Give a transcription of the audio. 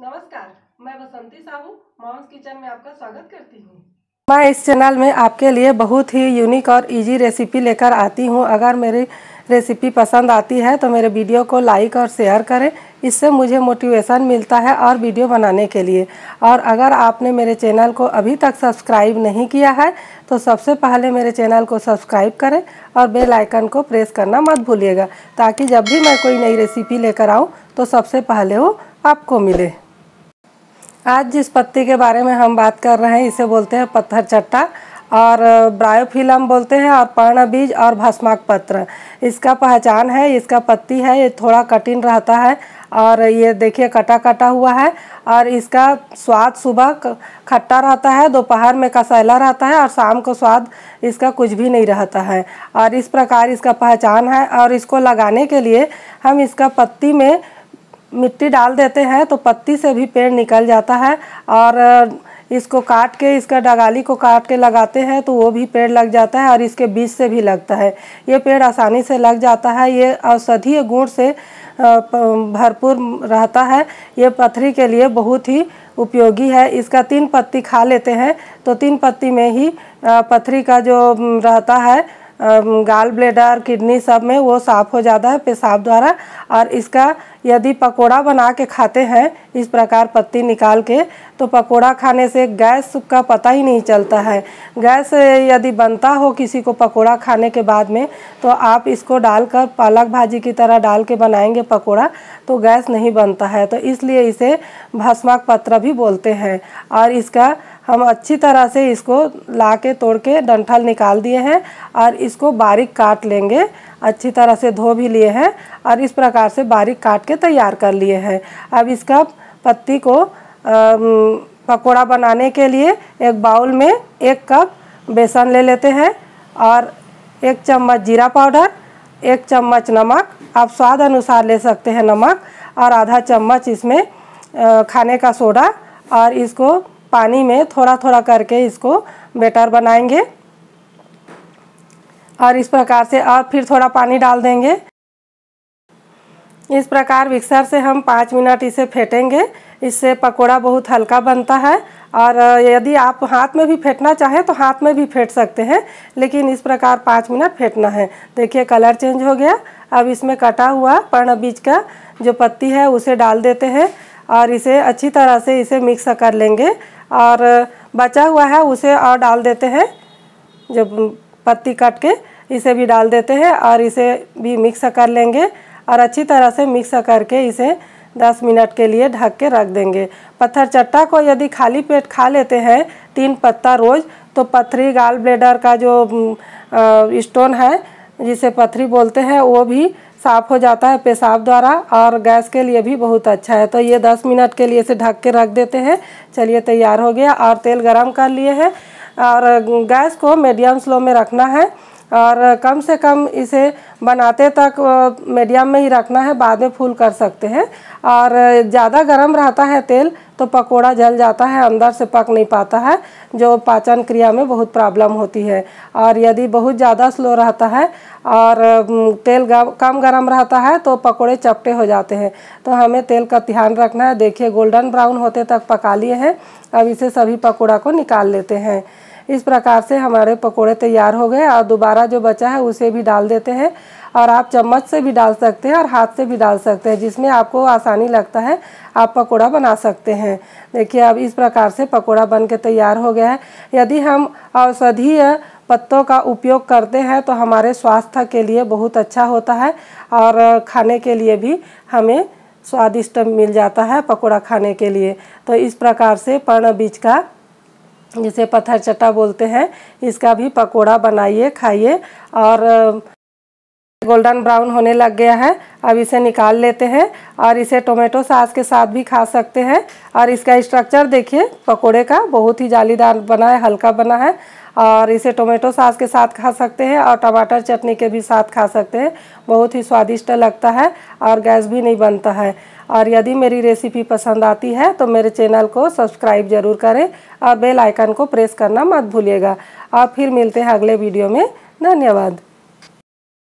नमस्कार मैं बसंती Sahu moms kitchen में आपका स्वागत करती हूँ मैं इस चैनल में आपके लिए बहुत ही यूनिक और इजी रेसिपी लेकर आती हूँ अगर मेरी रेसिपी पसंद आती है तो मेरे वीडियो को लाइक और शेयर करें इससे मुझे मोटिवेशन मिलता है और वीडियो बनाने के लिए और अगर आपने मेरे चैनल को अभी तक सब्सक्राइब नहीं किया है तो सबसे पहले मेरे चैनल को सब्सक्राइब करें और बेल आइकन को प्रेस करना मत भूलिएगा ताकि जब भी मैं कोई नई रेसिपी लेकर आऊँ तो सबसे पहले वो आपको मिले आज जिस पत्ती के बारे में हम बात कर रहे हैं इसे बोलते हैं पत्थर चट्टा और ब्रायोफिलम बोलते हैं और पर्ण बीज और भस्माक पत्र इसका पहचान है इसका पत्ती है ये थोड़ा कठिन रहता है और ये देखिए कटा कटा हुआ है और इसका स्वाद सुबह खट्टा रहता है दोपहर में कसैला रहता है और शाम को स्वाद इसका कुछ भी नहीं रहता है और इस प्रकार इसका पहचान है और इसको लगाने के लिए हम इसका पत्ती में मिट्टी डाल देते हैं तो पत्ती से भी पेड़ निकल जाता है और इसको काट के इसका डगाली को काट के लगाते हैं तो वो भी पेड़ लग जाता है और इसके बीज से भी लगता है ये पेड़ आसानी से लग जाता है ये औषधीय गुण से भरपूर रहता है ये पथरी के लिए बहुत ही उपयोगी है इसका तीन पत्ती खा लेते हैं तो तीन पत्ती में ही पथरी का जो रहता है गाल ब्लेडर किडनी सब में वो साफ हो जाता है पेशाब द्वारा और इसका यदि पकोड़ा बना के खाते हैं इस प्रकार पत्ती निकाल के तो पकोड़ा खाने से गैस का पता ही नहीं चलता है गैस यदि बनता हो किसी को पकोड़ा खाने के बाद में तो आप इसको डालकर पालक भाजी की तरह डाल के बनाएंगे पकोड़ा तो गैस नहीं बनता है तो इसलिए इसे भस्माक पत्र भी बोलते हैं और इसका हम अच्छी तरह से इसको ला के तोड़ के डंठल निकाल दिए हैं और इसको बारीक काट लेंगे अच्छी तरह से धो भी लिए हैं और इस प्रकार से बारीक काट के तैयार कर लिए हैं अब इसका पत्ती को पकोड़ा बनाने के लिए एक बाउल में एक कप बेसन ले लेते हैं और एक चम्मच जीरा पाउडर एक चम्मच नमक आप स्वाद अनुसार ले सकते हैं नमक और आधा चम्मच इसमें खाने का सोडा और इसको पानी में थोड़ा थोड़ा करके इसको बेटर बनाएंगे और इस प्रकार से और फिर थोड़ा पानी डाल देंगे इस प्रकार मिक्सर से हम पाँच मिनट इसे फेंटेंगे इससे पकोड़ा बहुत हल्का बनता है और यदि आप हाथ में भी फेंटना चाहें तो हाथ में भी फेंट सकते हैं लेकिन इस प्रकार पाँच मिनट फेंटना है देखिए कलर चेंज हो गया अब इसमें कटा हुआ पर्ण बीज का जो पत्ती है उसे डाल देते हैं और इसे अच्छी तरह से इसे मिक्स कर लेंगे और बचा हुआ है उसे और डाल देते हैं जो पत्ती काट के इसे भी डाल देते हैं और इसे भी मिक्स कर लेंगे और अच्छी तरह से मिक्स करके इसे 10 मिनट के लिए ढक के रख देंगे पत्थर चट्टा को यदि खाली पेट खा लेते हैं तीन पत्ता रोज़ तो पथरी गाल ब्लेडर का जो स्टोन है जिसे पथरी बोलते हैं वो भी साफ हो जाता है पेशाब द्वारा और गैस के लिए भी बहुत अच्छा है तो ये 10 मिनट के लिए इसे ढक के रख देते हैं चलिए तैयार हो गया और तेल गरम कर लिए हैं और गैस को मीडियम स्लो में रखना है और कम से कम इसे बनाते तक मीडियम में ही रखना है बाद में फूल कर सकते हैं और ज़्यादा गर्म रहता है तेल तो पकोड़ा जल जाता है अंदर से पक नहीं पाता है जो पाचन क्रिया में बहुत प्रॉब्लम होती है और यदि बहुत ज़्यादा स्लो रहता है और तेल कम गर्म रहता है तो पकोड़े चपटे हो जाते हैं तो हमें तेल का ध्यान रखना है देखिए गोल्डन ब्राउन होते तक पका लिए हैं अब इसे सभी पकोड़ा को निकाल लेते हैं इस प्रकार से हमारे पकोड़े तैयार हो गए और दोबारा जो बचा है उसे भी डाल देते हैं और आप चम्मच से भी डाल सकते हैं और हाथ से भी डाल सकते हैं जिसमें आपको आसानी लगता है आप पकोड़ा बना सकते हैं देखिए अब इस प्रकार से पकोड़ा बन के तैयार हो गया है यदि हम औषधीय पत्तों का उपयोग करते हैं तो हमारे स्वास्थ्य के लिए बहुत अच्छा होता है और खाने के लिए भी हमें स्वादिष्ट मिल जाता है पकौड़ा खाने के लिए तो इस प्रकार से पर्ण बीज का जिसे पत्थर चट्टा बोलते हैं इसका भी पकोड़ा बनाइए खाइए और गोल्डन ब्राउन होने लग गया है अब इसे निकाल लेते हैं और इसे टोमेटो सास के साथ भी खा सकते हैं और इसका स्ट्रक्चर देखिए पकोड़े का बहुत ही जालीदार बना है हल्का बना है और इसे टोमेटो सास के साथ खा सकते हैं और टमाटर चटनी के भी साथ खा सकते हैं बहुत ही स्वादिष्ट लगता है और गैस भी नहीं बनता है और यदि मेरी रेसिपी पसंद आती है तो मेरे चैनल को सब्सक्राइब जरूर करें और बेल आइकन को प्रेस करना मत भूलिएगा और फिर मिलते हैं अगले वीडियो में धन्यवाद